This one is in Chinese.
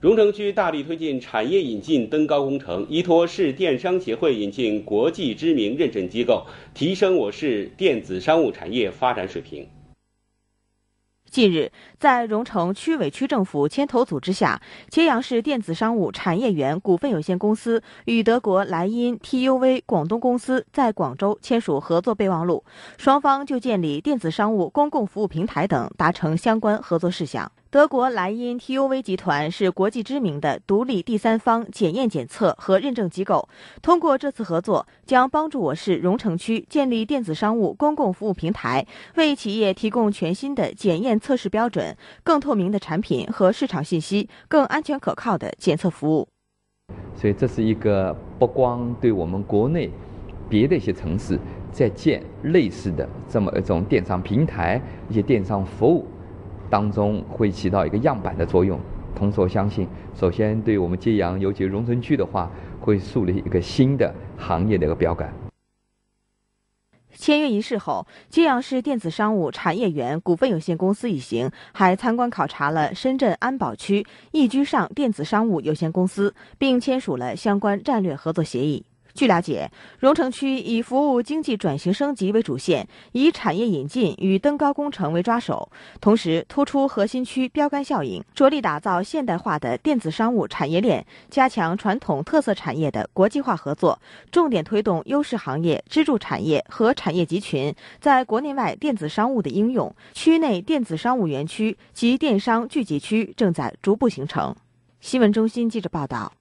荣成区大力推进产业引进登高工程，依托市电商协会引进国际知名认证机构，提升我市电子商务产业发展水平。近日，在荣成区委区政府牵头组织下，揭阳市电子商务产业园股份有限公司与德国莱茵 TUV 广东公司在广州签署合作备忘录，双方就建立电子商务公共服务平台等达成相关合作事项。德国莱茵 t u v 集团是国际知名的独立第三方检验检测和认证机构。通过这次合作，将帮助我市荣城区建立电子商务公共服务平台，为企业提供全新的检验测试标准、更透明的产品和市场信息、更安全可靠的检测服务。所以，这是一个不光对我们国内，别的一些城市在建类似的这么一种电商平台、一些电商服务。当中会起到一个样板的作用，同时我相信，首先对我们揭阳，尤其是榕城区的话，会树立一个新的行业的一个标杆。签约仪式后，揭阳市电子商务产业园股份有限公司一行还参观考察了深圳安保区易居上电子商务有限公司，并签署了相关战略合作协议。据了解，荣成区以服务经济转型升级为主线，以产业引进与登高工程为抓手，同时突出核心区标杆效应，着力打造现代化的电子商务产业链，加强传统特色产业的国际化合作，重点推动优势行业、支柱产业和产业集群在国内外电子商务的应用。区内电子商务园区及电商聚集区正在逐步形成。新闻中心记者报道。